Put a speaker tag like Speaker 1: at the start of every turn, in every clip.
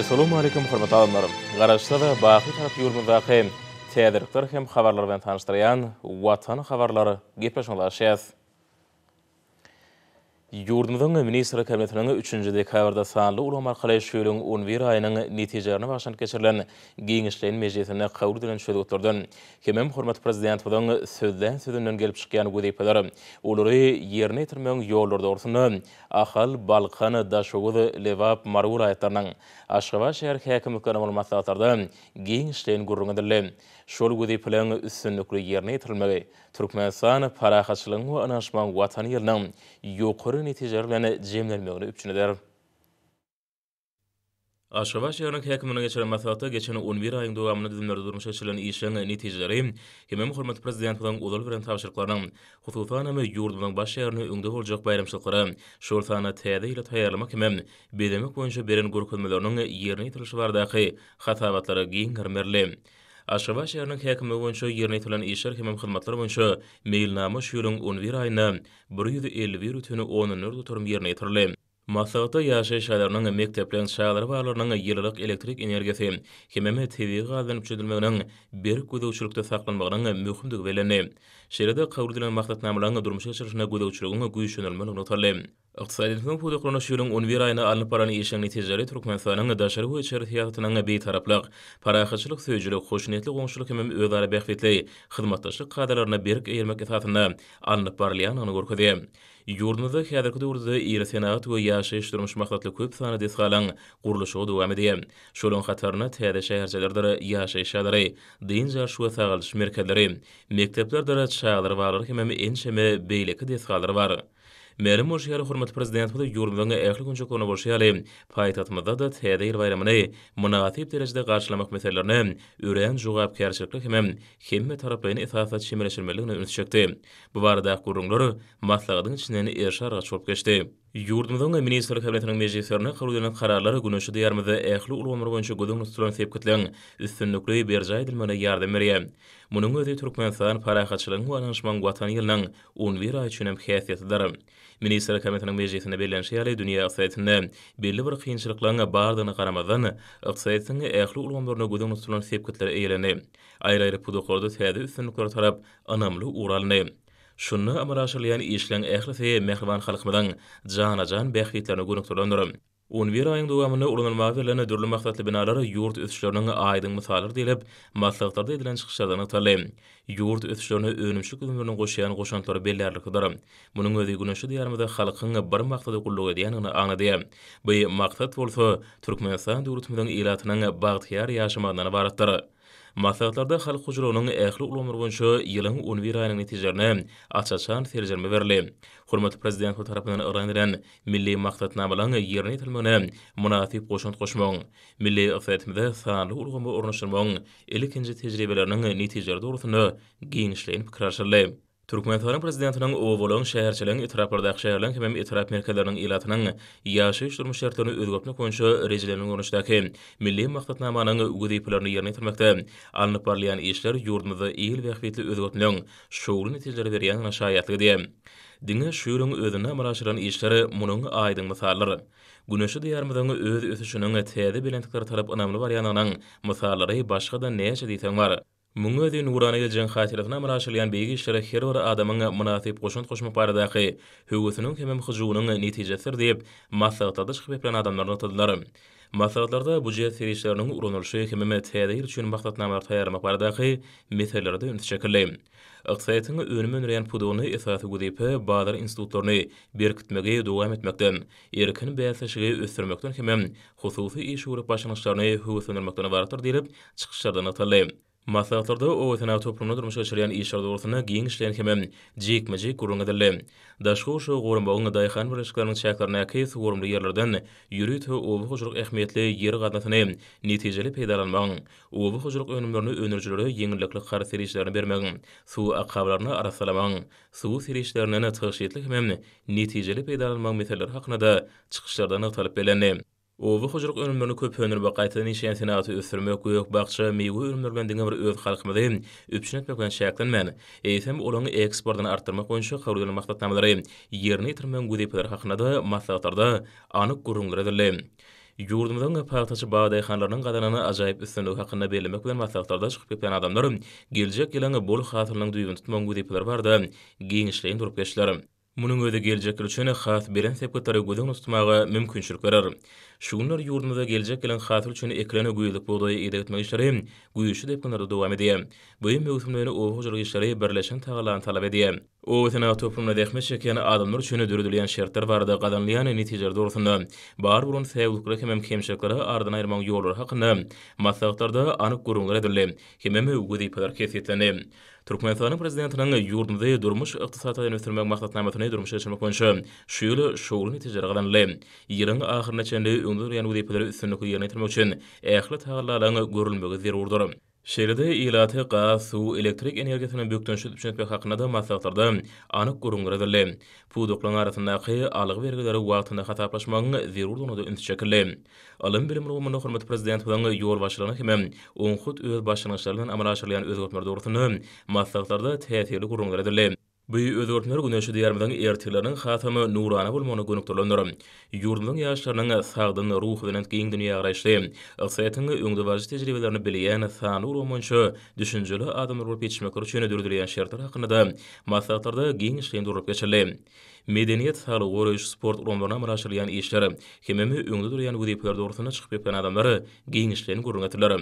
Speaker 1: Assalamu alaykum hormatly adamlarym. Garaşda we baýy taraf ýurmunda hem täzelikler hem habarlar bilen tanyşdyrýan watan habarlary gepleşmeler Yurdumuzun ministra kabinetinin 3-nji dekabrda sanly ulam arkaly şöýlüň 11 aýynyň netijelerini başlanyp geçirilen giňişleýen mejlisine gowr bilen şöýlüp durdyn. hormat prezident bolan sözden sözünden gelip çykýan gudypalar ulary ýerine ýetirmeň ýollarda ortuny ahal Balkan daşugudy Levap Marura aýtarynyň Aşgabat şäher häkimi kanamal maslahatlarda giňişleýen gurrunyndyrlar. şol gudy plan üstünlükli yerine ýetirilmegi Türkmenistan paraxaçlygyny we anaşman watan ýerine ýokary netijelerini jemlenmegi üçin eder. Aşabaş yarın hekimine geçen masalata geçen 11 ayın doğamını dizimlerde durmuş açılan işlerin neticeleri Kemem Hürmet Prezident olan uzal veren tavşırıklarının hususan ama yurdumdan baş yarını öngde olacak bayramçılıkları Şortana tədə ilə tayarlama kemem bedemek boyunca berin gurkulmelerinin yerini itilişi vardaki xatavatları giyin karmerli. Aşgaba şeýerini häkimi boýunça ýerine ýetilen işler hemem hyzmatlar boýunça meýilnama şuýulyň 11 aýyna 151 rutyny 10-nyr tutarym ýerine ýetirildi. Masagata yaşa işaylarının mektepleyen şaylar elektrik energesi, kememe TV gazdan üçüdülmeğinin bir kuzu uçurukta saklanmağının mühümdük veleni. Şeride kavurdilen maktat namlarının durmuşa Iqtisadiyatyň pudyklanyşy ýolyň 11 aýyna alyp barany ýeşeňi tejeri Türkmenistanyň daşary we içeri tiýatrynyň bir taraplyk, paraýhyçylyk söýjülük, hoşnetlik goňşuluk hem özara bäkletli hyzmatdaşlyk kadrlaryna berik ýermek esasyna alyp barlyan ony görkezdi. Ýurdunyzda häzirki döwürde ýer senat we ýaşy köp sany desgalan gurulyşy dowam edýär. Şolun hatarına täze şäherçelerde ýaşy işçileri, din jarşy we sagalyş merkezleri, mekteplerde çaýlar barlar hem Merim o şeýle hormatly prezident bilen ýurmuňa ähli günçe köne bolýaly. Paýtatmada da täder bayramyny munawatyp derejede garşylamak meselelerini öwren jogap kärşilik hem hemme tarapyny ifafat şemeleşmelerini ünsüçekdi. Bu barada gurunglary maslagatyň içinden ýaşar gaçyp geçdi. Ýurdumyň ministrlik habaratynyň mejlislerine kabul edilen kararlary günüşi diýarmyda ähli ulgamyň goňşy gödüňli stolany sepkitleň üstünlikli bir ýa edilmäne ýardam berýär. özü özi türkmen sanan parahatçylygyň we anlaşmanyň watanyň 11 aýçynyň häsiýetidir. Minister Hökümetiniň bejetine berilenşi ýaly dünýä ýasaýtynda belli bir kynçylyklaryna bardygyny garamadan ýasaýtynyň ähli ulgamlaryna gözüň tutulan sepkitleri eýlenýär. Aýra-aýra pudukorda täze üstünlükler tarap anamly uralny. Şunu amaraşylýan işleň ähli sebäbi mehriban jana-jan behwitlerini 11 aýyň dowamyny urunmak bilen dürli maksatly binalar ýurt ösüşleriniň aýdyň mysallary diýilip, maslahatlarda edilen çykyşlardan atly. Ýurt ösüşlerini önümşük ömrüni goşýan goşantlar bellärlikdir. Munyň özü günüşi diýerimde halkyň bir maksady gullug edýänini aňlady. Bu maksat bolsa Türkmenistan döwletiniň ýylatynyň bagtyar ýaşamagyna baratdyr. Masaatlarda xalq hujurunun ähli ulumur bunşu yılın 11 ayının netijerini açacan serjerme verli. Hürmeti prezident hu tarafından milli maqtad namalan yerini tilmini munatib qoşunt qoşmun. Milli ıfetimde sanlı ulumu urnuşurmun ilikinci tecrübelerinin netijeri doğrusunu giyinişleyin Türkmenistan prezidentiniň Owulan şäherçiliginiň etraplardaky şäherleriniň hem etrap merkezleriniň ilatynyň ýaşaýyş durmuş şertlerini öwrenmek üçin rejelerini gorunşdaky milli maqsadnamanyň gudiýplerini ýerine ýetirmekde. Alnyp barlyan işler ýurdumyzda ähli we häkimetli öwrenmeň şowuny netijeleri berýän näşaýatly diýe. Dünýä şuýrun özüne maraşyran işleri munyň aýdyň mysallary. Güneşi diýarmyzyň öz ösüşüniň täze bilen tarap anamly barýanynyň mysallary başga-da näçe diýsen bar. Mungadin uran ege jen khatiragna mraachil yan begi shara khiru ar adama nga mnaatib qošant qošma paradaqi hugothinu da plan adamlar nga tadlar. Mathaqtad da bujiyat thiri shara nga uran ulshu yi kimim tadair chun mbaqtad na mraachil yan mraachil yan mraachil yan mraachil yan mraachil yan mraachil yan mraachil yan mraachil yan mraachil yan mraachil Maslahatlarda o ötena toplumda durmuş geçirilen işlerde ortasına giyin işleyen kimi jik mi jik kurun edildi. Daşkı uşu gorun bağınla dayıxan birleşiklerinin çaklarına kez gorunlu yerlerden yürüt ve obu hoculuk ehmiyetli yeri qadnatını neticeli peydalanmağın. Obu hoculuk önümlerini önürcülülü yenilikli qarı serişlerini bermeğın. Su akkablarına arasalamağın. Su serişlerine tığşiyetli kimi neticeli peydalanmağın meselelere haqqına Ubu hujruk ölümlerini köp önür ve qaytadan işeyen senatı öztürmek güyük bakçı, miyvi ölümler ben bir öz halkımı dayım, öpçün etmek olan şayaklan mən, eysem olanı eksportan arttırmak oyuncu xavrudan maqtad tamalari, yerini itirmen gudipadar haqqına da maslalatarda anıq gurrungları dillay. Yurdumdan paqtaçı bağday xanlarının qadanana acayip üstünlük haqqına belimek olan maslalatarda çıxı adamlar, gelcək ilanı bol xatırlanan duyuyun tutman gudipadar var da, gengishleyin durup geçtilar. Munun öde gelecek kil üçünə xaat berən sepə tə gödün ustumağa mümkünçürk verar. Şunur yourunda gelecek kelən xaat üçünü ekranə güyyuluk boday ed etmə işəri güyüşü de pınarı doğa ed. Buyi mevsümünü o hocaq işəri birləşən tağlan talab ediye. O ötənə toplumuna dəxmə şəkən adamlar üçünü dürüdülən şərtər vardı qadanlayan neticər doğrusunda. Bar burun səvlukra kemm kemşəkları ardına ayırmaq yolları haqqında masaqlarda anıq qurumlar edildi. Kimə mövqudi pədər kəsiyyətləni. Türkmenistan prezidentining ýurdunda durmuş iqtisadyny ýetirmek maksatnamasyny durmuşa çyrmak bolan şeýle şowly netijeler gadanly. Ýerin ahyrna çenli öňdürýän ýa-da ýa-da ýa-da ýa-da Şeride ilati qa su elektrik energetinin bükdön şüldü püşünet bək haqqına da masalatlarda anıq qorun gredirli. Pu doqlan arasında qi alıq vergileri vaatında xataplaşmağın zirur donu da ıntı çəkirli. Alın bilim rolu mündo xürmət prezident hudan yor başlarına kimi onxud öz başlanışlarla amalaşırlayan özgürtmördə orasını masalatlarda təyətiyyirli qorun gredirli. Büyü özgörtmeler güneşi diýärmeden ertilerin hatamy nurana bolmagyny gönükdirýär. Ýurdunyň ýaşlarynyň sagdyn ruhy bilen giň dünýä garaşdy. Ýaşatyň öňde bar tejribelerini bilýän san uromonçu düşünjeli adamlar bolup ýetişmek üçin dürdürýän şertler hakynda da maslahatlarda durup geçirilýär. medeniýet saly goraýyş sport romlaryna maraşylýan işleri, hemmemi öňde durýan wezipler dogrusyna çykyp ýeten adamlary giňişlenip görnätiler.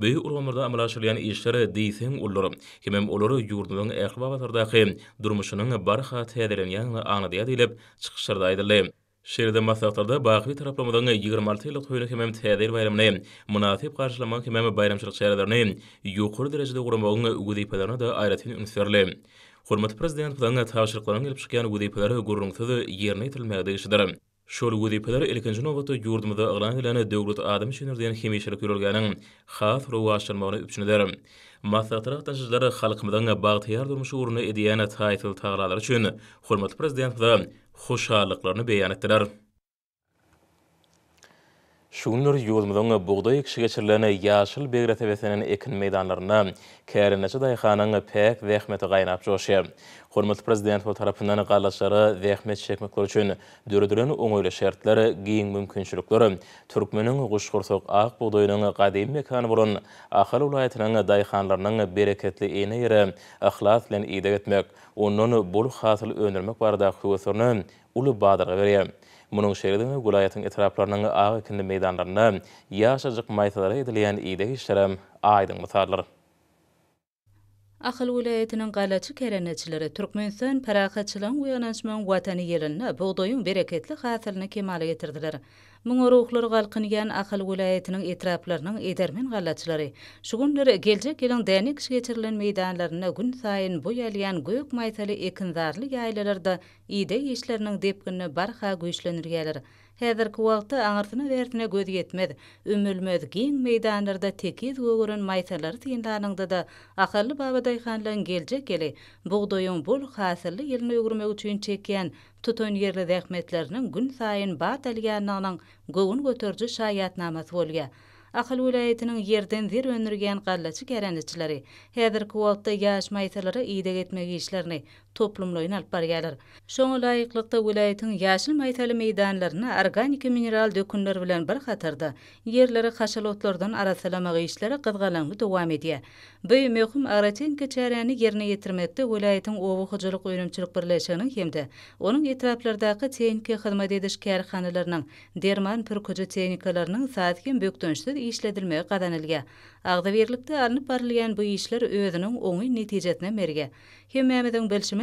Speaker 1: Böýük romlarda amalaşylýan işleri diýsen ulary, hemmem olary ýurdunyň ähli durmuşynyň barha täzelen ýanyny aňlady diýilip çykyşlarda aýdyldy. Şeride masaklarda bakhli taraplamadan 26 yıllık tuyunu kemem tədir bayramını, münasib qarşılaman kemem bayramçılık çayrılarını, yukur derecede uğramağın ugu deypalarına da ayratin ünsverli. Hormat prezident bilen taşyrqlaryň gelip çykýan wezipeler gurrun sözü ýerine ýetirilmegi Şol wezipeler ilkinji nowata ýurdumyzda ýa-da ýa-da döwlet adamy şeýlerden hemişelik ýurulganyň has rowaşlanmagyny üçindir. Masatara taşyjlary halkymyzdan durmuş edýän üçin hormat prezident hoşallyklaryny beýan Şunur yolmudan buğday ekşi geçirilene yaşıl begrete ekin meydanlarına kere neçı dayıxanan pek vehmeti qaynap çoşi. Xormatlı prezident bol tarafından qalaşları vehmet çekmek bol üçün dördürün onoylu giyin mümkünçülükleri Türkmenin quşkursuq ağ buğdayının qadim mekanı bolun axal ulayetinin dayıxanlarının bereketli eyni yeri ıxlaat ilin iyi iyi bol iyi iyi barda iyi ulu iyi iyi Munun şeýledim gulaýatyň etraplarynyň agy kindi meýdanlaryna ýaşajyk maýtalary edilýän ýa-da işlerim aýdyň
Speaker 2: Akhil wilayetinin qalachi kerenetçileri Türkmenistan parakatçilin uyananşman vatani yelinna buğdoyun bereketli xasilini kemal getirdiler. Mungo ruhlar galqinigan Akhil wilayetinin etraplarının edermen qalachilari. gelcek yelin dani kish getirilin GUN gün sayin bu yelian goyuk maitali ekinzarlı yaylalarda ide yeşlerinin barxa Häzir kuwagty aňyrtyny berdine göz ýetmez. Ümülmez giň meýdanlarda tekiz gögürün maýsalar tiýinlaryňda da ahally babaday hanlan geljek eli. Bugdoýun bul häsirli ýylyny ýürmek üçin çekýän tutun ýerli rahmetleriniň gün saýyn bat elgenliginiň gögün göterji şaýatnamasy bolýa. Ahal vilayetinin yerden zir önürgen qarlaçı kerenitçileri, hedir kuvaltta yaş maytaları iyide işlerini, toplumloyun alpar gelir. Şoňa laýyklykda welaýatyň ýaşyl maýtaly meýdanlaryny organik mineral dökünler bilen bir hatarda yerleri haşalotlardan arasalamagy işleri gyzgalanyp dowam edýär. Bu möhüm agrotehnika çäreni ýerine ýetirmekde welaýatyň ovu hyjyryk öýrümçilik birleşiginiň hemde onuň etraplardaki tehniki hyzmat ediş kärhanalarynyň derman pürkuji tehnikalarynyň saatkin bökdönüşde işledilmegi Agda Agdawerlikde alınıp barylýan bu işler özüniň oňy netijesine merge. Hem mämedeň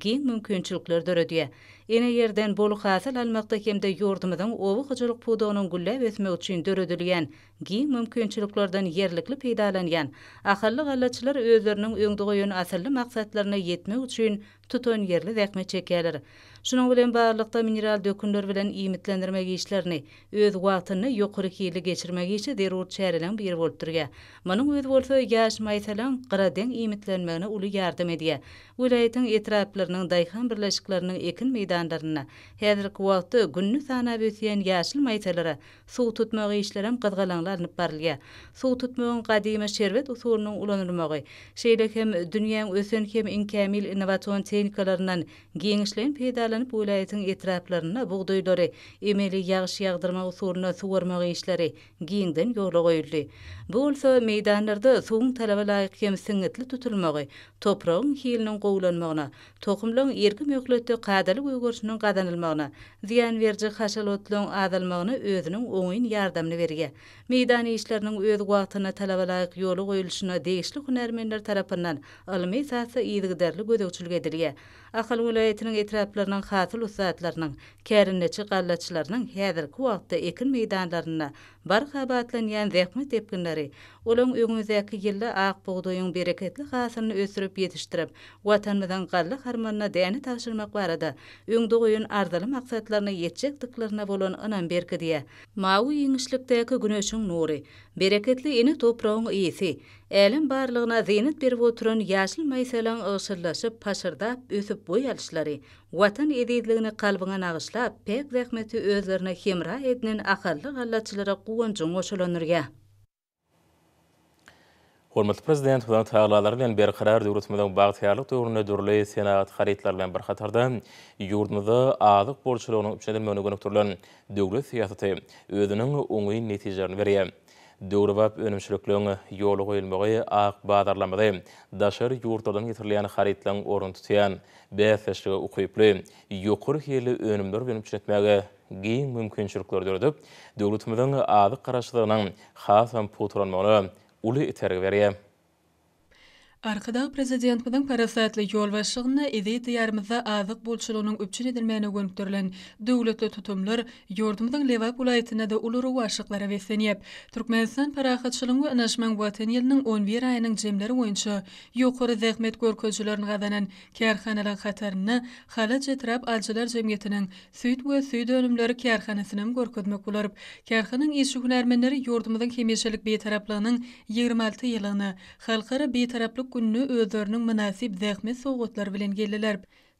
Speaker 2: giň mümkünçülükler dörödüye. Ene yerden bolu hasyl almaqda hemde ýurdumyzyň ovu hyjylyk pudonun gullap ösmek üçin döredilýän giň mümkinçiliklerden yerlikli peýdalanýan ahally gallaçylar özlerini öňdügi ýöne asyrly maksatlaryna ýetmek üçin tuton yerli zähme çekýärler. Şunun bilen barlykda mineral dökümler bilen iýmitlendirme işlerini, öz wagtyny ýokary kiýli geçirmek üçin derur çärelen bir bolup durýa. Munyň öz bolsa ýaş maýsalan gara deň iýmitlenmegine uly ýardam edýär. Kuşlarının dayhan birleşiklarının ekin meydanlarına hedir kuvaltı günnü sana bütiyen yaşıl maytalara su tutmağı işlerim qıdgalanlar nüpparlıya. Su tutmağın qadiyyma şervet usulunun ulanırmağı. Şeyle kem dünyan ösün kem inkamil inovatuan teynikalarından genişlein peydalan pulaayitin etraplarına buğdayları emeli yağış yağdırma usuluna suvarmağı işleri giyindin yorlu goyulli. Bu olsa meydanlarda suun talavalayi kem singitli tutulmağı toprağın hiyy hiyy toxumlan erki möhlötü qadali uygursunun qadanilmağına, ziyan verci xaşalotlun adalmağına özünün oyn yardamını verge. Meydani işlerinin öz qatına talavalayq yolu qoyulşuna deyişli hünermenler tarapından ilmi sasa iyidigdarlı gözökçülge edilge. Ahal vilayetinin etraplarının hatil usatlarının, kerinneçi qallatçılarının hedir kuakta ekin meydanlarına bar xabatlan yan zekmi tepkinleri, olong uygun zeki yilla aq boğduyun bereketli qasını ösürüp yetiştirip, vatanmadan qallı xarmanına dəni taşırmaq varada, uyguğduğu uyguğun ardalı maqsatlarına yetcik tıklarına bolon anan berkı diya. Mau yinishlik teki gyni Bereketli ini toprağın iyisi, elin barlığına zenit bir votron yaşlı maysalan ışırlaşıp, paşırdap, ösüp bu ýalşlary watan edidligini galbyna nagyşlap, pek rahmeti özlerine hemra etnin akallyk allatçylara gowunjyň goşulanyrga.
Speaker 1: Hormatly prezident, Hudan taýýarlar bilen bir karar döwletmeden bagt taýýarlyk döwrüne dürli senat haritlar bilen bir hatarda ýurdumyzda aýdyk borçlarynyň üçin möhüm gönüklerden döwlet siýasaty özüniň oňy netijelerini berýär. döwrüp önümçülüklüğüne yol goýulmagy ak badarlamady. Daşar ýurtdan getirilýän haritlaryň orun tutýan bäsleşigi ukyply ýokur heli önümdür bilmeçetmäge giň mümkinçilikler döredip, döwletimiziň azyk garaşlygynyň hasan putranmagyna uly iterge berýär.
Speaker 3: Arkadağ prezidentinin parasatli yol başlığına edi diyarımıza azıq bolçılığının öpçün edilmeyene gönüktörlən dövletli tutumlar yordumdan levak ulayetine de uluru uaşıqlara vesleniyip. Türkmenistan parahatçılığını anlaşman vatan yılının 11 ayının cemleri oyuncu, yokuru zekmet gorkocuların gadanan kerhanelan khatarını khala cetirap alcılar cemiyetinin süt ve süt önümleri kerhanesinin gorkodmak olarıp, kerhanın işçü hünermenleri yordumdan kemiyyelik bir taraplarının 26 yılını, halkara bir taraplı Ýüzlük günni özlerini münasip zähme soğutlar bilen gelirler.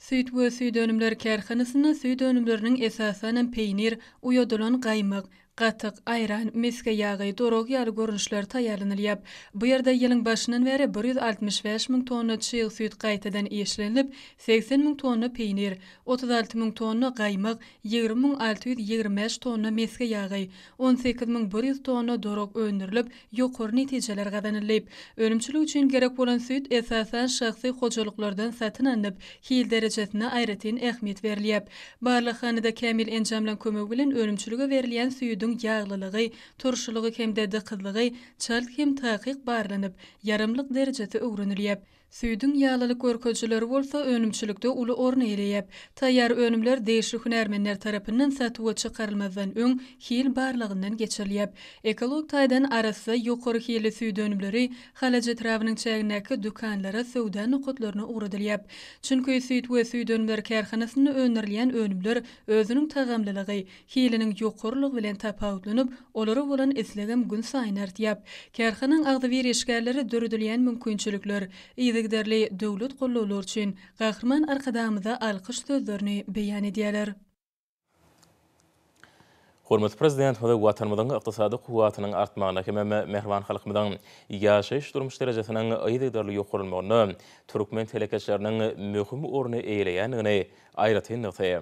Speaker 3: Süýt we süýdönümler dönümler kärhanasyna süýt esasanyň peýnir, uýadylan gaýmak, Gatyk, ayran, meske yağı, dorog yağı görünüşler tayarlanılıyap. Bu yerde yılın başının beri 165 min tonu çiğ süt qaytadan eşlenip, 80 min tonu peynir, 36 min tonu qaymaq, 20 min 625 tonu meske yağı, 18 min 100 tonu dorog öndürülüp, yokur neticeler qadanılıyip. Ölümçülü üçün gerek olan süt esasan şahsi xoçoluklardan satın anlip, hil derecesine ayretin ehmiyet veriliyap. Barlıqhanı da kemil encamlan kömü bilin ölümçülüge veriliyen gödüň ýaglylygy, turşulygy hem-de dykylygy, çal hem tahyk barlanyp, yarymlyk derejesi öwrenilýär. Süýdüň ýalalyk görkezçileri bolsa önümçülükde uly orny eýleýär. Taýýar önümler değişik hünärmenler tarapyndan satyp çykarylmazdan öň hil barlygyndan geçirilýär. Ekolog taýdan arasy ýokary hili süýd önümleri halaja trawynyň çägindäki dukanlara söwda nukutlaryny uradylýär. Çünki süýd we süýd önümler kärhanasyny önürleýän önümler özüniň tagamlylygy, hiliniň ýokurlygy bilen tapawutlanyp, olary bolan islegem gün saýnar diýär. Kärhanyň agdyr işgärleri dürüdülýän mümkinçilikler. ýigitlerle döwlet gollulary üçin gahrman arkadamyza alqış sözlerini beýan edýärler.
Speaker 1: Hormat prezident, hödä watanmadan ykdysady quwwatynyň artmagyna kömek edip, mehriban ýaşaýyş durmuş derejesiniň aýdyklary ýokurlmagyna, türkmen telekeşleriniň möhüm ornuny eýleýänligini aýratyn ýa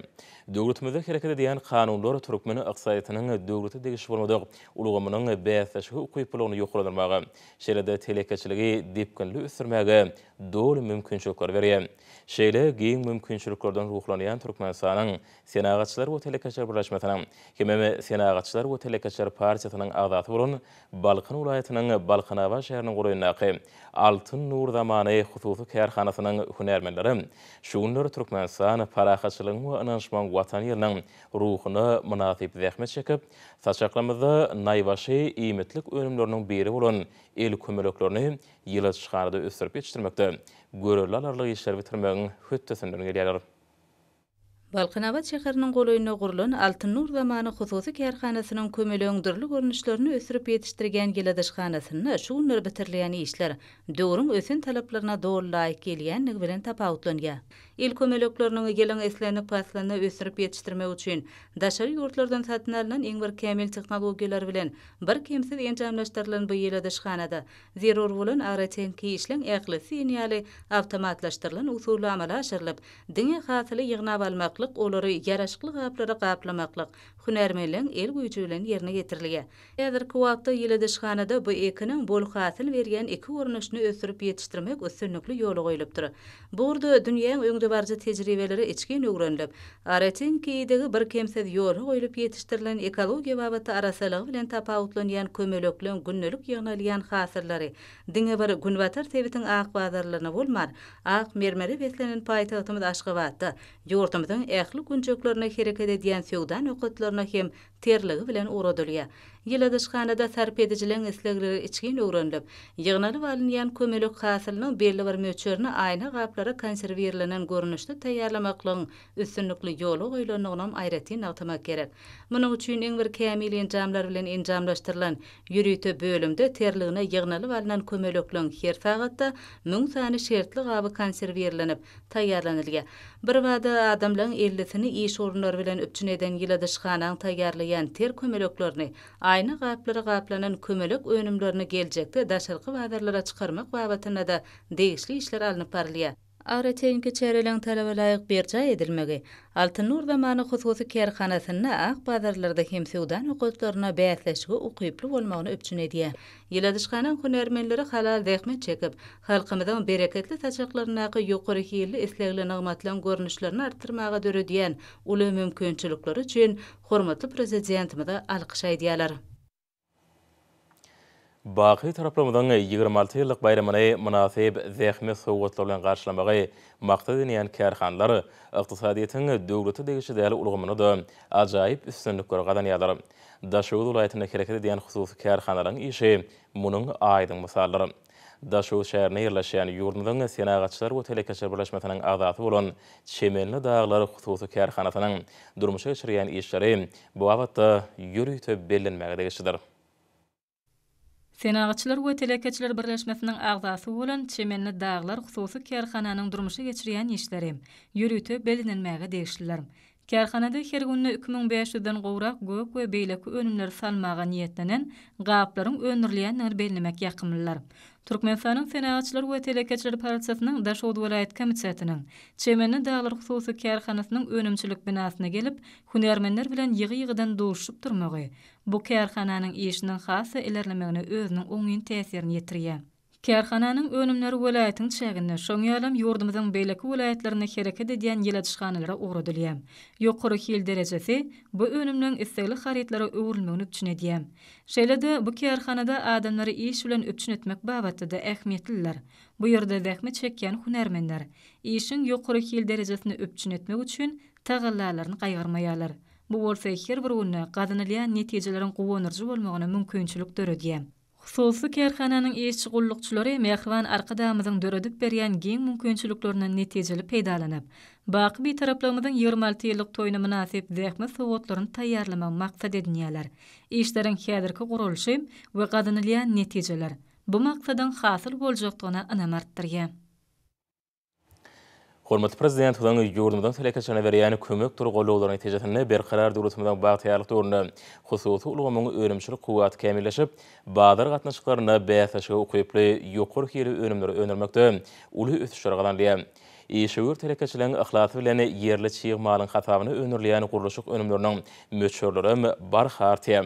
Speaker 1: Döwletimizde hereket diyan kanunlar türkmeni aksaýatynyň döwlete degişi bolmadyk. Ulugamynyň bäsäşi hukukyplygyny ýokladyrmak, şeýlede telekeçiligi depkinli ösürmäge dol mümkinçilikler berýär. Şeýle giň mümkinçiliklerden ruhlanýan türkmenistanyň senagatçylar we telekeçiler birleşmesiniň, hemme senagatçylar we telekeçiler partiýasynyň azat bolan Balkan ulaýatynyň Balkanawa şäheriniň gurulmagy Altın Nur zamanı hususu kerhanasının hünermenleri şunları Türkmen sahne paraxçılığın ve anışman vatanının ruhunu münasip vehmet çekip saçaklamızı nayvaşı iymetlik önümlerinin biri olan el kömürlüklerini yıla çıkardı ösürüp yetiştirmekte görürlerlerle işler bitirmeğin hüttesinden geliyorlar.
Speaker 2: Galkynowat şäheriniň golyňyň gurlun Altın Nur damaany hususi kerhanasynyň kömelöň durly görnüşlerini ösürip ýetişdirýän Geladysh hanasyny şu günir bitirilýany işler dogry ösün talaplaryna dogry laýyk gelýän birini tapawutlyga ilko melöklörnüňe gelen eslerini paýlanyp ösürip ýetirmek üçin daşary ýurtlardan satnalan iň bir kämil tehnologiýalar bilen bir kimsiz ýetämleşdirilen bu ýerde şahanada zerur bolan ara tenki işleň ýaqly finiýaly awtomatlaşdyrylan usullary amala aşyrylyp diňe hatly ýygnap almaklyk, olary ýaraşykly gaplara gaplamaklyk, hünärmelin el güýçülen ýerine getirilýä. Ýadyr kuwatda ýyla dışxanada bu ekiniň bol hasyl bergen iki urunuşny ösürip ýetişdirmek ösünlükli ýoly goýulypdyr. Bu urda dünýäniň öňde barjy tejribeleri içgin öwrenilip, aretin kiýdigi bir kemsiz ýoly goýulyp ýetişdirilen ekologiýa wagty arasalygy bilen tapawutlanýan kömelekleň günnelik ýygnalýan hasyllary diňe bir günwatar sebitiň aq bazarlaryna bolmar. Aq mermeri beslenin paýtagtymy aşgabatda, ýurtumyzyň ähli günçüklerine hereket edýän Ýöne hem terligi bilen urodylýar. Yeladışxanada tarpediciliğin islegleri içgin uğrundib. Yığınanı valiniyan kömülük xasılının belli var möçörünü ayna qaplara konserviyerlinin görnüşde tayyarlamaqlığın üstünlüklü yolu qoylonu qoylonu qoylonu ayrati gerek. Mının üçin en bir kemili encamlar bilin encamlaştırlan yürüytü bölümde terliğine yığınanı valinan kömülüklün her sagatda müň sany şertli qabı konserviyerlini tayyarlini Bir wada tayyarlini 50-sini iş tayyarlini bilen tayyarlini tayyarlini tayyarlini aýny gaplary gaplanan kömelek önümlerini geljekde daşyrky wadarlara çykarmak wagtynda da degişli işler alınıp barlyar. ara teynki talaba layyq bir edilmegi. Altın nur zamanı aq bazarlarda kimsi udan uqutlarına bəyətləşgü uqiyyiblu olmağını öpçün ediyə. Yeladışqanın hünərmenlərəri xalal dəxmət çekip, xalqımızın bereketli saçaqlarına qı yuqiri hiyyili isləqli nəqmatlan qorunuşlarına artırmağa dörü dörü dörü dörü dörü dörü dörü
Speaker 1: Baqi taraplamadan 26 e, yıllık bayramını e, münasib zekhmi soğutlarlan qarşılamagi maqta diniyan kərxanlar iqtisadiyyatın e, dövrütü degisi dəli ulgumunu da acayip üstünlük qor qadan yadar. Daşoğuz ulayetini kereket ediyan xusus kərxanların işi munun aydın misallar. Daşoğuz şəhərini yerləşiyan yurdunun senagatçılar və telekeçir birləşmətinin azatı olun durmuşa işleri bu avatda yürüytü bellinmagi degisidir.
Speaker 4: Senagçylar we telekeçiler birleşmesiniň agzasy bolan Çemenli daglar hususy kerhananyň durmuşy geçirýän işleri ýürütip belinmäge degişdiler. Kerhanada her günni 2500-den gowrak gök we beýleki önümler salmaga niýetlenen gaplaryň önürlýän nömer belnemek ýakymlylar. Turkmenistanyň senatçylar we telekeçiler partiýasynyň Daşgöz welaýat komissiýasynyň Çemenni daýlary hususy kärhanasynyň önümçilik binasyna gelip, hunarmenler bilen ýygy-ýygydan dowuşup durmagy bu kärhananyň işiniň hasy ilerlemegine özüniň oňyn täsirini ýetirýär. Kerhananın önümleri velayetin çeginne, şoň ýalam ýurdumyzyň beýleki velayetlerine hereket edýän ýeletişhanalara ugrudylýam. Ýokary hil derejesi bu önümleriň isleli haritlere öwrülmegini düşünýärdim. Şeýlede bu kerxana'da adamlary iş bilen üçin etmek babatda ähmiýetliler. Bu ýerde zähmi çekýän hunermenler, işin ýokary hil derejesini üçin etmek üçin tagallalaryny gaýgarmaýarlar. Bu bolsa her bir gün gadynylýan netijelerin gowanyrjy bolmagyna mümkinçilik döredýär. Sosu kerxananın eşçi qulluqçuları Mehvan arqadamızın dörödüb beryan gen mümkünçülüklerinin neticeli peydalanıb. bir taraplamızın 26 yıllık toyunu münasib zəhmi suvotların tayyarlama maqsad ediniyələr. Eşlərin xədirki qorolşim və qadınlıya Bu maqsadın xasıl bolcaqtona anamartdır ya.
Speaker 1: Hormatly prezident, hyzany ýurdumdan seleke çana berýän kömek durgulyklaryny täjetine bir karar döwletimden bagtyarlyk töwrüne hususy ulgamyň öwrümçilik guwaty kämilleşip, baýdar gatnaşyklaryna beýleşige ukyply ýokur hyýly öwrümler öwrünmekde uly ösüşler galan diýen. Eýe şewur telekäçiligi bilen yerli çiğ maýynyň hatabyny öňürliýän gurulşygyň önümleriniň möçürleri bar hertä.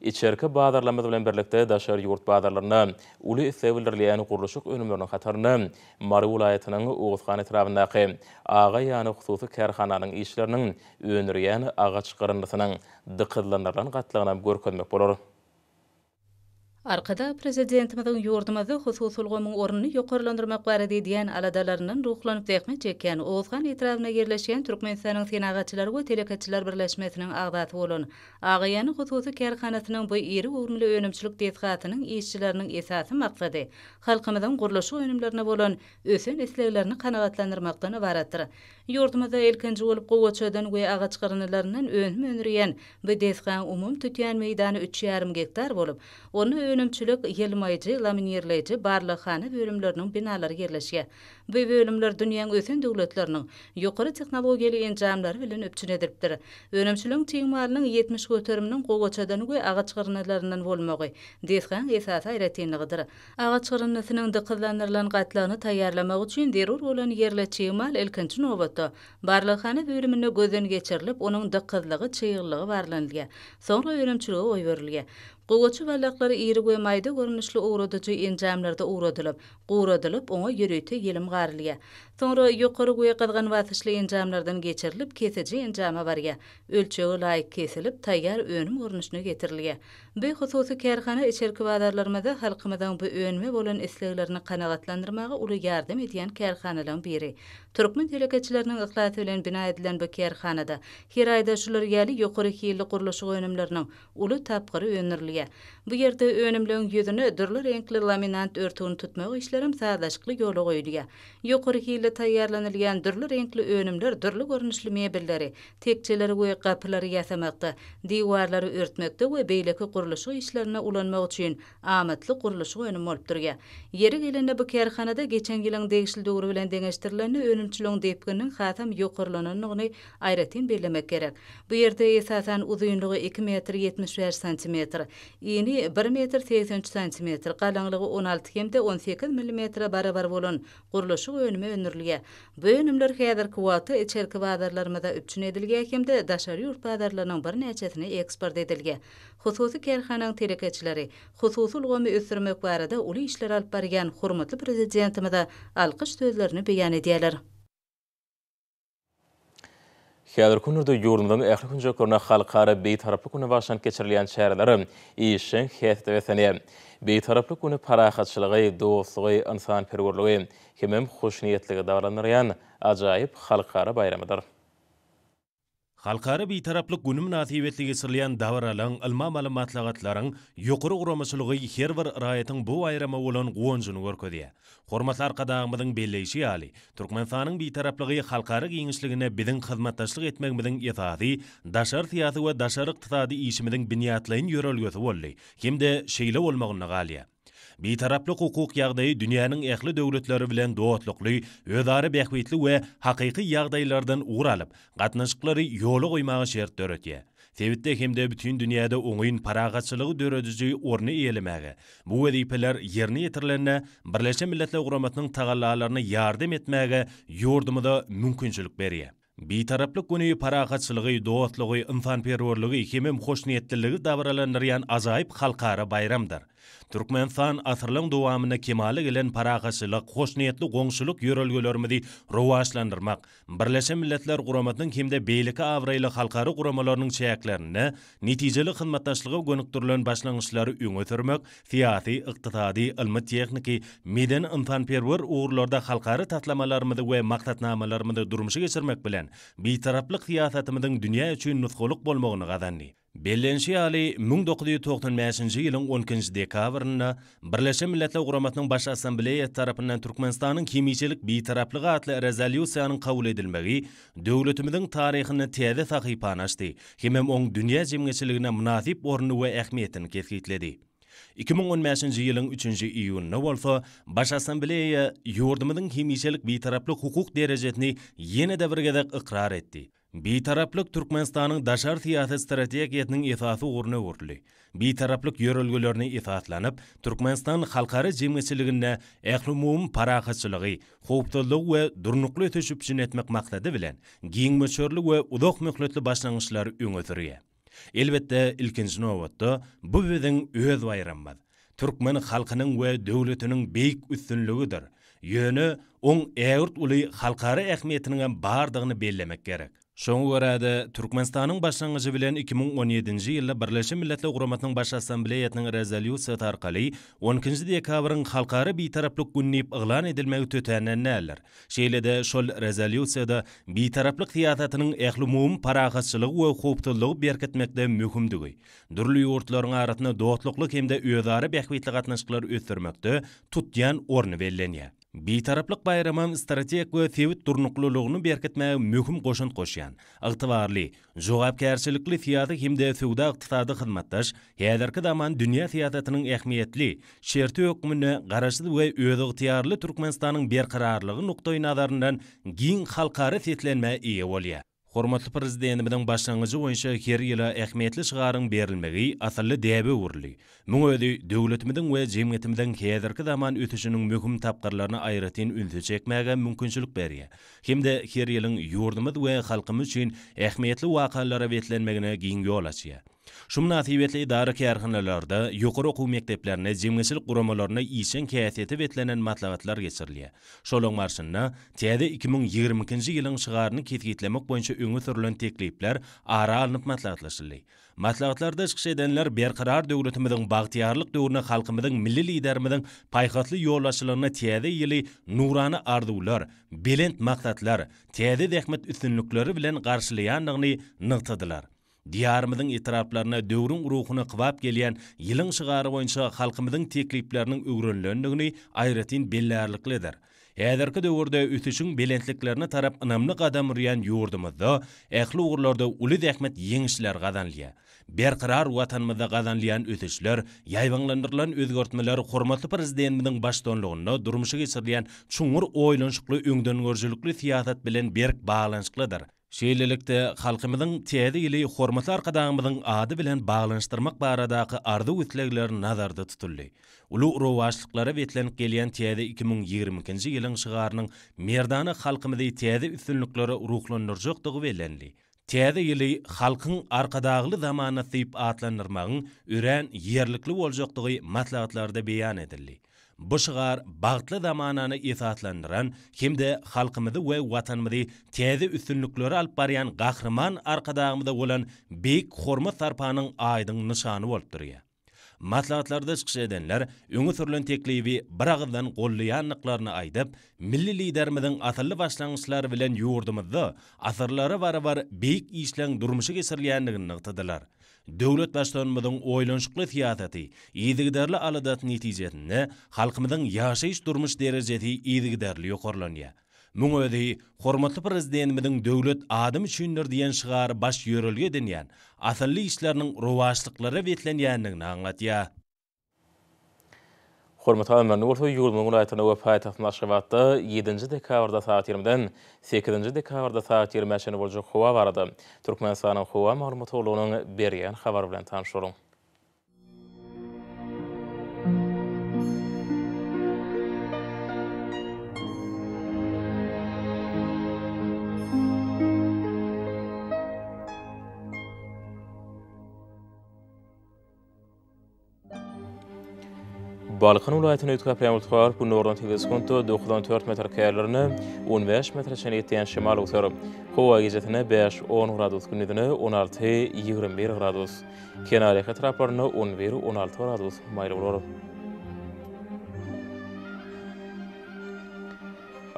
Speaker 1: Içerki baýdarlar bilen birleşikde daşary ýurt baýdarlaryna uly seviýetli ýany gurulşyk önümleriniň hatarynda Marwol welaýatynyň Ufgany traýbynyň aňy ýany xususy kerhananyň işläriniň öňürýän agaç çykarmasynyň diqqetlendirilenden gatlagyna görkänmek bolar.
Speaker 2: Arkada prezidentimizin yurdumazı hususulgumun oranını yukarlandırma kvara dediyen aladalarının ruhlanıp dekme çekken Oğuzhan itirafına yerleşen Türkmenistan'ın sinagatçılar ve telekatçılar birleşmesinin ağzatı olun. Ağayanın hususu kerkhanasının bu iri uğurmlu önümçülük dedikatının işçilerinin esası maksadı. Halkımızın kuruluşu önümlerine bolun, ösün eslerlerini kanavatlandırmaktan ibarattır. yurtumuzda elkinci bolup gowa çödän we agaç gyrynylarynyň öň möňüriýän we desgan umum tutyan meýdany 3,5 gektar bolup, onu önümçülük ýelmaýjy, laminirleýjy barlyk hany bölümleriniň binalar yerleşge. Bu bölümler dünýäniň ösen döwletleriniň ýokary technologiýaly enjamlary bilen öpçünedipdir. Önümçülük teňmarynyň 70 göteriminiň gowa çödän we agaç gyrynylarynyň bolmagy Desgan esasy aýratynlygydyr. Agaç gyrynysynyň dyqyzlanyrylan gatlany taýýarlamak üçin derur bolan yerle çeýmal ilkinji nowatda bolupdy. Barlyk hany bölümini gözden geçirilip, onuň dikkatlygy çyýyrlygy barlandyga, soňra öwrümçiligi oý berilýä. Gowgaçy wallaklary ýeri goýmaýdy, görnüşli owradyjy enjamlarda owradylyp, owradylyp, oňa ýerüti ýelim Sonra yuqarı guya QADGAN vatışlı encamlardan geçirilip, kesici encama var ya. Ölçeğü layık kesilip tayyar önüm ornuşunu getirilge. Bu xususu kerxana içerki vadarlarmada halkımadan bu öğünme bolan eslegilerini kanagatlandırmağı ulu yardım ediyen kerxanadan biri. Türkmen telekatçilerinin ıqlaatı olen bina edilen bu kerxana da hirayda şular yali yali yali yali yali ULU Bu yerde önümlüň ýüzüni dürli renkli laminant örtüni tutmak işlerim sadaşykly ýolu goýulýa. Ýokary hili taýýarlanylýan dürli renkli önümler dürli görnüşli mebelleri, tekçeleri we gapylary ýasamakda, diwarlary örtmekde we beýleki gurulyşy işlerine ulanmak üçin amatly gurulyşy önüm bolup durýar. Ýeri gelende bu kärhanada geçen ýylyň degişli dogry bilen deňeşdirilýän önümçiligiň depkiniň hatam aýratyn bellemek gerek. Bu yerde esasan uzunlygy 2 metr 75 eni 1 metr 30 cm galanlygy 16 hem 18 mm barabar bolan gurluşy önüme önürlige. Bu önümler häzir kuwaty içerki wadarlarmada üçin edilge hem daşary ýurt wadarlarynyň bir näçesini eksport edilge. Hususy kärhananyň telekeçileri hususy ulgamy ösürmek barada uly işler alyp barýan hormatly prezidentimiz alqış sözlerini beýan edýärler.
Speaker 1: Hedir kunurda yurnudan ähli hunja korna halkara bey tarapı kunu başan keçirilen çayrları iyişin hedi vesene. Bey tarapı kunu parahatçılığı, doğusluğu, insan pergurluğu, kemim hoşniyetliği davranırayan acayip halkara bayramıdır. Halkara bir taraplı günüm nasibetli gesirliyen davaralan ılma
Speaker 5: malı matlagatların yukarı uramasılığı her bu ayrama olan guancını görkü diye. Hormatlar kadağımıdın belleyişi ali, Turkmenistan'ın bir taraplıgı halkara giyinçliğine bidin hizmettaşlık etmek bizim yetadi, daşar siyasi ve daşar iktisadi işimizin biniyatlayın yörölgözü olli, hem de şeyle olmağına galiyem. bitaraplyk hukuk ýagdaýy dünýäniň ähli döwletleri bilen dowatlykly, özara bähwitli we haqiqi ýagdaýlardan uralyp, gatnaşyklary ýoly goýmagy şert döretýär. Sebitte hemde bütün dünýäde oňyň paragatçylygy döredijy orny elemäge. Bu wezipeler ýerine ýetirilende Birleşen Milletler Guramatynyň tagallalaryna ýardam etmäge ýordumyda mümkinçilik berýär. Bitaraplyk güni paragatçylygy, dowatlygy, insanperwerligi, hemem hoşniýetliligi dabralandyrýan azaýyp bayramdyr. Turkmen san asırlıng dowamyna kemalik gelen paraqaşylyk, hoşniyetli goňşuluk ýörelgelermidi rowaşlandyrmak. Birleşen Milletler guramatynyň kimde beýleki awraýly halkary guramalarynyň çäklerini netijeli hyzmatdaşlygy gönükdirilen başlangyçlary üň ötürmek, fiýaty, ykdytady, ilmi tehniki, meden ympan perwer uwrlarda halkary tatlamalarymyny we maqsatnamalarymyny durmuşa geçirmek bilen bitaraplyk fiýasatymyň dünýä üçin nutgulyk bolmagyny gadanly. Bellenşi Ali 1995-nji ýylyň 10-nji dekabrynda Birleşen Milletler Guramatynyň Baş Assambleýa tarapyndan Türkmenistanyň kimiçilik bitaraplygy atly rezolýusiýanyň kabul edilmegi döwletimiziň taryhyny täze sahypana açdy. Hemem oň dünýä jemgyýetçiligine munasip ornyny we ähmiýetini kesgitledi. 2015-nji ýylyň 3-nji iýunyna bolsa Baş Assambleýa ýurdumyň kimiçilik bitaraplyk hukuk derejesini ýene-de bir gezek ikrar etdi. бейтараплык түркменстанның дашар сиясы стратегиясының исасы орны өрлі. Бейтараплык ер өлгілеріне исасланып, түркменстан халқары жемесілігіне әқлумуым парақышылығы, қоуптылығы өе дұрнықлы өтішіп жүн әтмек мақтады білен, кейін мөшерлі өе ұдақ мүхлетлі башланғышлар үң өтіріе. Әлбетті, бұ өзің өз байрамбад. Түркмен халқының вә дөулетінің бейік үстінлігі дұр. оң әуірт ұлы халқары әхметінің бардығыны белемек керек. Şoňa görä Türkmenistanyň başlangyjy bilen 2017-nji ýylda Birleşmiş Milletler Guramatynyň baş assambleýasynyň rezolýusiýasy tarkaly 12-nji dekabryň halkary bitaraplyk gününi iňlan edilmegi tötenenler. näler. Şeýlede şol rezolýusiýada bitaraplyk siýasatynyň ähli mumum paragatçylygy we howpdylygy berketmekde möhümdigi. Dürli ýurtlaryň aratyna dogtlyklyk hemde öýdary bäkwitli gatnaşyklar ötürmekde tutýan orny bellenýär. Bitaraplyk bayramam strateg we sewit durnuklulugyny berkitme möhüm goşun goşýan. Ygtybarly, jogapkärçilikli fiýadyk hemde sewda ygtysady hyzmatdaş, häzirki zaman dünýä fiýadatynyň ähmiýetli, şerti hökmüne garaşdy we öýdüg tiýarly Türkmenistanyň bir nukdaýy nazarından giň xalqarı setlenme ýeýe bolýar. Hormatly prezidentimiz bilen başlangyjy boýunça her ýyly ähmiýetli şygaryň berilmegi asly däbe urly. Müňe ödi döwletimiziň we jemgyýetimiziň käderki zaman ötüşiniň möhüm tapgyrlaryna aýratyn ünsi çekmäge mümkinçilik berýär. Hemde her ýylyň ýurdymyz we halkymyz üçin ähmiýetli wakalara wetlenmegine giň ýol açýar. Şumna tiwetli idara kerhinalarda yuqori oquv mekteplarini jimgisil quromalarini isen kayfiyati betlanan matlamatlar yetirliya. Şolong marsinna tiyada 2022-nji ýylyň çygaryny ketgitlemek boýunça öňe türlen teklipler ara alınıp matlamatlaşdyrly. Matlamatlarda çykşy edenler berqarar döwletimiň bagtiýarlyk döwrüne halkymyň milli liderimiň paýhatly ýollaşylygyna tiyada ýyly nurany ardywlar, bilen maqsatlar, tiyada dehmet üstünlikleri bilen garşylaýandygyny nygtadylar. диярымыдың итырапларына дөңірің рухыны қывап келіен, елің шығары ойынша қалқымыдың теклиплерінің үгірінлігіні айратин белі әрліклідір. Әдіркі дөңірді үтішің тарап ұнамлық адам үрян юрдымызды, әқлі ұғырларды үлі дәхмет еңішілер ғаданлия. Берқырар ғатанымызды ғаданлиян үтішілер, яйванландырлан өзгөртмелер құрматы президентінің баштонлығынны дұрмышы кесірлиян чүңір ойлыншықлы үңдің өржілікілі сиясат берк бағаланшықлыдыр. Şeýlelikde halkymyzyň täze ýyly hormaty arkadaşymyzyň ady bilen baglanyşdyrmak baradaky ardy witlekler nazarda tutuldy. Ulu urowaşlyklara betlenip gelýän täze 2020-nji ýylyň şygarynyň merdany halkymyzy täze üstünlikleri uruklandyrjak belenli. Täze ýyly halkyň arkadaşly zamanyny syp atlanyrmagyň ýeren yerlikli boljakdygy matlahatlarda beýan edildi. bu şığar bağıtlı damananı ithatlandıran, hemde de we ve vatanımızı tezi üstünlükleri alp bariyan gahriman arkadağımızı olan bek kormu tarpanın aydın nışanı olp duruyor. Matlaatlarda çıkış edenler, ünü sürlün tekliyvi bırağızdan qolliyan nıqlarına aydıp, milli liderimizin asırlı başlangyçlary bilen yoğurdumuzda asırları var var beyk işlən durmuşu kesirliyan Дөулет баштанымыдың ойлыншықлы тиятаты, едігдарлы алыдат нетизетіні, халқымыдың яшайш дұрмыш дәрізеті едігдарлы оқырланыя. Мұң өді, қорматлы президентімідің дөулет адым үшіндір дейін шығар баш үйірілге дінян, атылы ішлерінің руашлықлары
Speaker 1: ветленіянның наңғатия. Hormat alamarny bolsa ýol möhüm ýaýtyna we paýtaxtyň aşgabatda 7-nji dekabrda saat 20-den 8-nji dekabrda saat 20-ye çenli boljak howa barady. Türkmenistanyň howa maglumatlaryny berýän habar bilen tanyşdyryň. Balkan ulaýatyny ýetgäp ýa-da gowy bu nordan 94 metr kärlerini 15 metr şeniýetde ýa-da şimal ulary. Howa gezetine 5-10 gradus günüdüne 16-21 gradus. Kenarlyk etraplaryna 11-16 gradus maýyl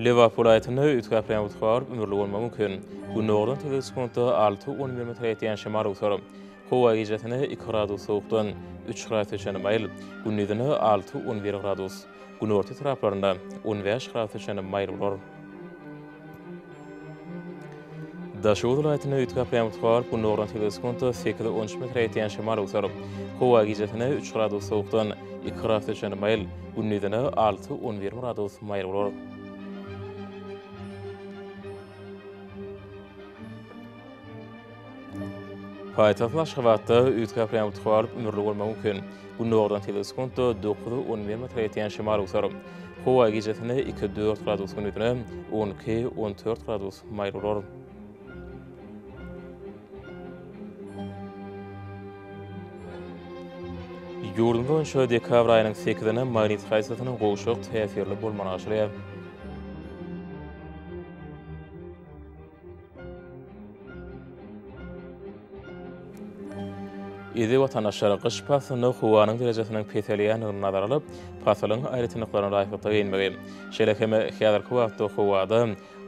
Speaker 1: Liverpool polaýatyna ýetgäpräň utgar ömürli bolmagy mümkin. Bu nurdan tebes punkty 6 10 metre ýetýän şemar utgar. Howa gejetine 2 gradus 3 gradus şemar mail. Bu nurdan 6 11 gradus. Bu nurdan taraplarynda 15 mail bolar. Daşoğlu dolayetine ütü kapıya bu nordan tebez kontu 8-13 metre etiyen 3 radu soğuktan 2 radu çeyne mail, bu nedeni 6-11 mail Paýtagyň Aşgabatda ýetgä bilen tutgaryp ümürli bolmak mümkin. Bu nordan teleskopda 9-11 metre ýeten şemal usary. Howa gejesine 2-4 gradus gündüne 12-14 gradus maýrulor. Ýurdunda 10 dekabr aýynyň 8-inde magnit haýsatynyň gowşuk täsirli bolmagy aşyrýar. Ýeňi watanlaşlara gyşpasyny howanyň derejesini peýtelýän ýa-da nazar alyp, pasalyň aýratyny goran raýhatda ýetmegem. Şeýle hem hyýalar kowat howada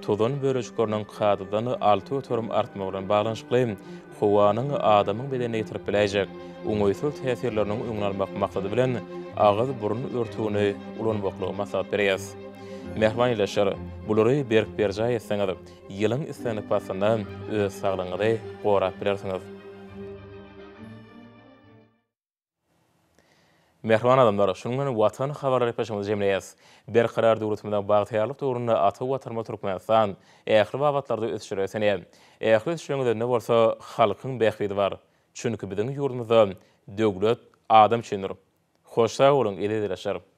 Speaker 1: tudun böreş görnüň gadydan altyň törüm artmagyny baglanyş gelýär. Howanyň adamyň bedenine ýetirip biläjek, uňoýsuz täsirleriniň uňlar bakmakdy bilen agyz burun örtüwini ulun boklugy maksat berýär. Mehman ile şer buluri berk berjay etsen adı yılın istenik basından öz sağlığında Merhaba adamlar, şunun men watan habar repeşimiz jemleýäs. Bir karar döwletimden bagt ýarlyp durunda atyp watarma Türkmenistan ähli wabatlarda ösüşüre seni. Ähli ösüşüňde näme bolsa, halkyň bähridi bar. Çünki biziň ýurdumyzda döwlet adam çenir. Hoşça bolun, edeler aşarym.